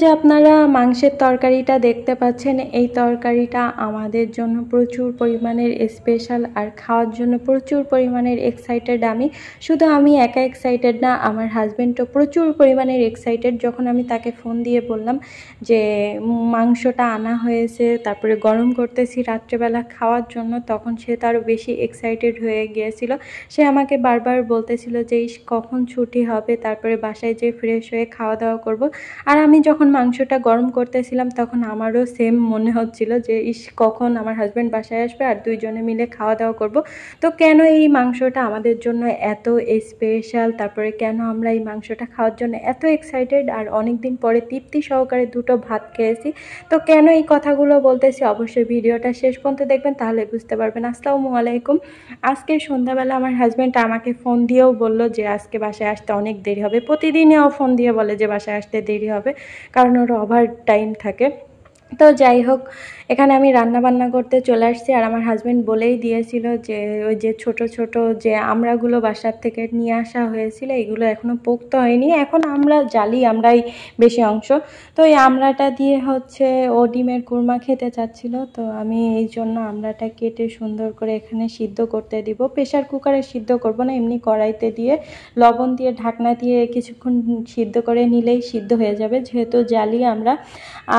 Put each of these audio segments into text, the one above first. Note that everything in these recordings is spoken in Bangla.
যে আপনারা মাংসের তরকারিটা দেখতে পাচ্ছেন এই তরকারিটা আমাদের জন্য প্রচুর পরিমাণের স্পেশাল আর খাওয়ার জন্য প্রচুর পরিমাণের এক্সাইটেড আমি শুধু আমি একা এক্সাইটেড না আমার হাজব্যান্ডও প্রচুর পরিমাণের এক্সাইটেড যখন আমি তাকে ফোন দিয়ে বললাম যে মাংসটা আনা হয়েছে তারপরে গরম করতেছি রাত্রেবেলা খাওয়ার জন্য তখন সে তারও বেশি এক্সাইটেড হয়ে গিয়েছিল সে আমাকে বারবার বলতেছিল যে কখন ছুটি হবে তারপরে বাসায় যে ফ্রেশ হয়ে খাওয়া দাওয়া করব আর আমি যখন যখন মাংসটা গরম করতেছিলাম তখন আমারও সেম মনে হচ্ছিল যে ইস কখন আমার হাজব্যান্ড বাসায় আসবে আর দুইজনে মিলে খাওয়া দাওয়া করব তো কেন এই মাংসটা আমাদের জন্য এত স্পেশাল তারপরে কেন আমরা এই মাংসটা খাওয়ার জন্য এত এক্সাইটেড আর অনেক দিন পরে তৃপ্তি সহকারে দুটো ভাত খেয়েছি তো কেন এই কথাগুলো বলতেছি অবশ্যই ভিডিওটা শেষ পর্যন্ত দেখবেন তাহলে বুঝতে পারবেন আসসালামু আলাইকুম আজকে সন্ধ্যাবেলা আমার হাজব্যান্ড আমাকে ফোন দিয়েও বলল যে আজকে বাসায় আসতে অনেক দেরি হবে প্রতিদিনেও ফোন দিয়ে বলে যে বাসায় আসতে দেরি হবে কারণ ওর ওভার টাইম থাকে তো যাই হোক এখানে আমি রান্না বান্না করতে চলে আসছি আর আমার হাজব্যান্ড বলেই দিয়েছিল যে ওই যে ছোট ছোট যে আমরাগুলো বাসার থেকে নিয়ে আসা হয়েছিল এগুলো এখনও পোক্ত হয়নি এখন আমরা জালি আমরাই বেশি অংশ তো এই আমরাটা দিয়ে হচ্ছে ও ডিমের কুরমা খেতে চাচ্ছিল তো আমি এই জন্য আমরাটা কেটে সুন্দর করে এখানে সিদ্ধ করতে দিব প্রেশার কুকারে সিদ্ধ করব না এমনি কড়াইতে দিয়ে লবণ দিয়ে ঢাকনা দিয়ে কিছুক্ষণ সিদ্ধ করে নিলেই সিদ্ধ হয়ে যাবে যেহেতু জালি আমরা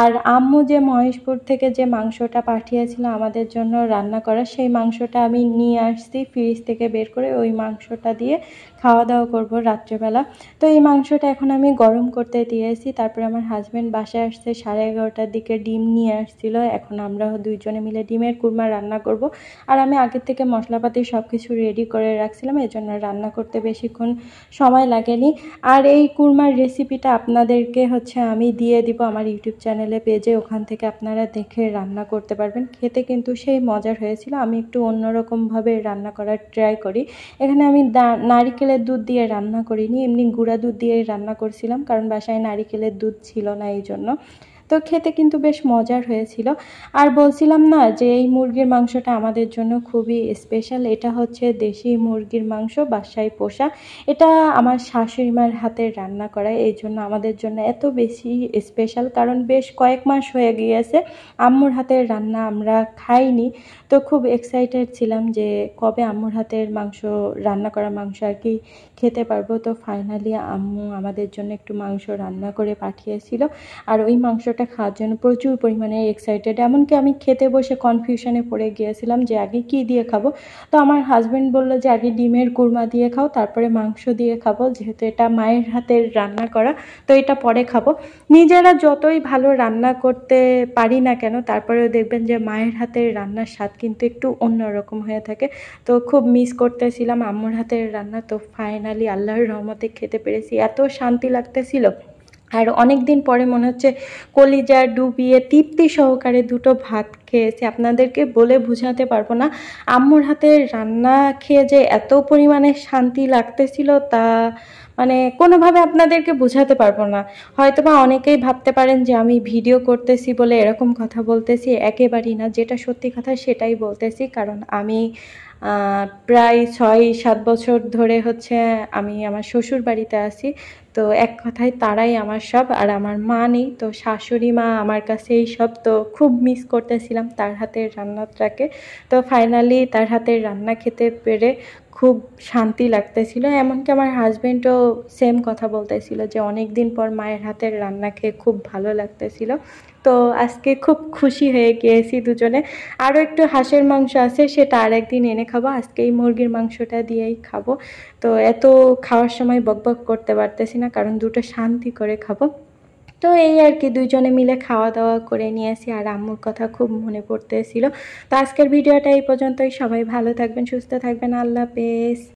আর আম্মু যে যে মহেশপুর থেকে যে মাংসটা পাঠিয়েছিল আমাদের জন্য রান্না করা সেই মাংসটা আমি নিয়ে আসছি ফ্রিজ থেকে বের করে ওই মাংসটা দিয়ে খাওয়া দাওয়া করবো রাত্রেবেলা তো এই মাংসটা এখন আমি গরম করতে দিয়েছি তারপরে আমার হাজব্যান্ড বাসায় আসছে সাড়ে এগারোটার দিকে ডিম নিয়ে আসছিল এখন আমরা দুইজনে মিলে ডিমের কুরমা রান্না করব আর আমি আগের থেকে মশলাপাতি সব কিছু রেডি করে রাখছিলাম এজন্য রান্না করতে বেশিক্ষণ সময় লাগেনি আর এই কুরমার রেসিপিটা আপনাদেরকে হচ্ছে আমি দিয়ে দিব আমার ইউটিউব চ্যানেলে পেজে ওখান থেকে আপনারা দেখে রান্না করতে পারবেন খেতে কিন্তু সেই মজার হয়েছিল আমি একটু অন্যরকমভাবে রান্না করার ট্রাই করি এখানে আমি নারিকেলের দুধ দিয়ে রান্না করিনি এমনি গুঁড়া দুধ দিয়ে রান্না করছিলাম কারণ বাসায় নারিকেলের দুধ ছিল না এই জন্য তো খেতে কিন্তু বেশ মজার হয়েছিল আর বলছিলাম না যে এই মুরগির মাংসটা আমাদের জন্য খুবই স্পেশাল এটা হচ্ছে দেশি মুরগির মাংস বাসায় পোষা এটা আমার শাশুড়ি মার হাতের রান্না করা এই জন্য আমাদের জন্য এত বেশি স্পেশাল কারণ বেশ কয়েক মাস হয়ে গিয়েছে আম্মুর হাতের রান্না আমরা খাইনি তো খুব এক্সাইটেড ছিলাম যে কবে আম্মুর হাতের মাংস রান্না করা মাংস আর কি খেতে পারবো তো ফাইনালি আম্মু আমাদের জন্য একটু মাংস রান্না করে পাঠিয়েছিল আর ওই মাংসটা ব্যাপারটা খাওয়ার জন্য প্রচুর পরিমাণে এক্সাইটেড এমনকি আমি খেতে বসে কনফিউশনে পড়ে গিয়েছিলাম যে আগে কি দিয়ে খাবো তো আমার হাজব্যান্ড বলল যে আগে ডিমের কুরমা দিয়ে খাও তারপরে মাংস দিয়ে খাবো যেহেতু এটা মায়ের হাতের রান্না করা তো এটা পরে খাবো নিজেরা যতই ভালো রান্না করতে পারি না কেন তারপরেও দেখবেন যে মায়ের হাতের রান্নার স্বাদ কিন্তু একটু অন্যরকম হয়ে থাকে তো খুব মিস করতেছিলাম আম্মুর হাতের রান্না তো ফাইনালি আল্লাহর রহমতে খেতে পেরেছি এত শান্তি লাগতেছিল আর অনেক দিন পরে মনে হচ্ছে কলিজা ডুবিয়ে তৃপ্তি সহকারে দুটো ভাত খেয়েছি আপনাদেরকে বলে বুঝাতে পারবো না আম্মুর হাতে রান্না খেয়ে যে এত পরিমাণে শান্তি লাগতেছিল তা মানে কোনোভাবে আপনাদেরকে বোঝাতে পারবো না হয়তো বা অনেকেই ভাবতে পারেন যে আমি ভিডিও করতেছি বলে এরকম কথা বলতেছি একেবারেই না যেটা সত্যি কথা সেটাই বলতেছি কারণ আমি প্রায় ছয় সাত বছর ধরে হচ্ছে আমি আমার শ্বশুর বাড়িতে আছি তো এক কথায় তারাই আমার সব আর আমার মা নেই তো শাশুড়ি মা আমার কাছে এই সব তো খুব মিস করতেছিলাম তার হাতের রান্নাটাকে তো ফাইনালি তার হাতের রান্না খেতে পেরে খুব শান্তি লাগতেছিল এমনকি আমার হাজব্যান্ডও সেম কথা বলতেছিল যে অনেক দিন পর মায়ের হাতের রান্না খেয়ে খুব ভালো লাগতেছিল তো আজকে খুব খুশি হয়ে গিয়েছি দুজনে আরও একটু হাঁসের মাংস আছে সেটা আর একদিন এনে খাবো আজকে এই মুরগির মাংসটা দিয়েই খাবো তো এত খাওয়ার সময় বকবক করতে পারতেছি না কারণ দুটো শান্তি করে খাবো তো এই আর কি দুজনে মিলে খাওয়া দাওয়া করে নিয়েছি আর আম্মুর কথা খুব মনে পড়তেছিল তো আজকের ভিডিওটা এই পর্যন্তই সবাই ভালো থাকবেন সুস্থ থাকবেন আল্লাহ পেস